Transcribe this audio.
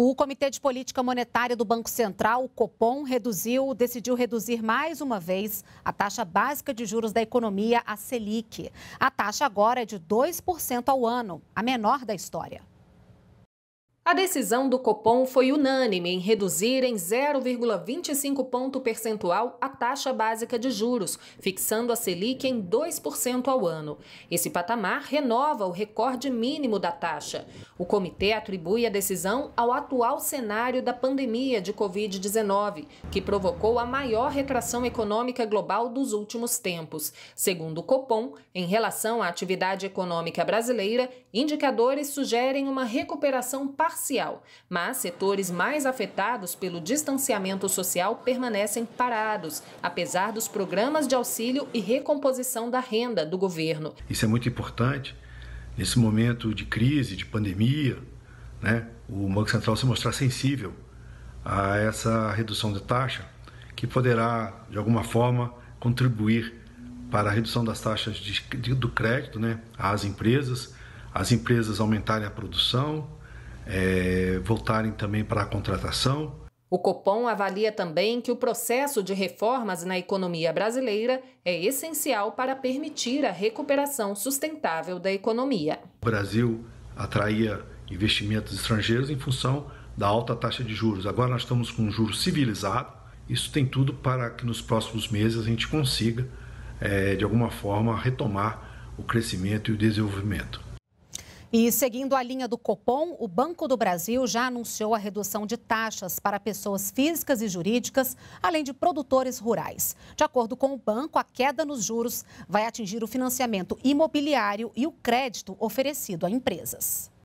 O Comitê de Política Monetária do Banco Central, o Copom, reduziu, decidiu reduzir mais uma vez a taxa básica de juros da economia, a Selic. A taxa agora é de 2% ao ano, a menor da história. A decisão do Copom foi unânime em reduzir em 0,25 ponto percentual a taxa básica de juros, fixando a Selic em 2% ao ano. Esse patamar renova o recorde mínimo da taxa. O comitê atribui a decisão ao atual cenário da pandemia de Covid-19, que provocou a maior retração econômica global dos últimos tempos. Segundo o Copom, em relação à atividade econômica brasileira, indicadores sugerem uma recuperação parcial, mas setores mais afetados pelo distanciamento social permanecem parados, apesar dos programas de auxílio e recomposição da renda do governo. Isso é muito importante nesse momento de crise, de pandemia, né? O Banco Central se mostrar sensível a essa redução de taxa, que poderá de alguma forma contribuir para a redução das taxas de, de, do crédito, né, às empresas, as empresas aumentarem a produção, é, voltarem também para a contratação o Copom avalia também que o processo de reformas na economia brasileira é essencial para permitir a recuperação sustentável da economia. O Brasil atraía investimentos estrangeiros em função da alta taxa de juros. Agora nós estamos com um civilizados. civilizado. Isso tem tudo para que nos próximos meses a gente consiga, é, de alguma forma, retomar o crescimento e o desenvolvimento. E seguindo a linha do Copom, o Banco do Brasil já anunciou a redução de taxas para pessoas físicas e jurídicas, além de produtores rurais. De acordo com o banco, a queda nos juros vai atingir o financiamento imobiliário e o crédito oferecido a empresas.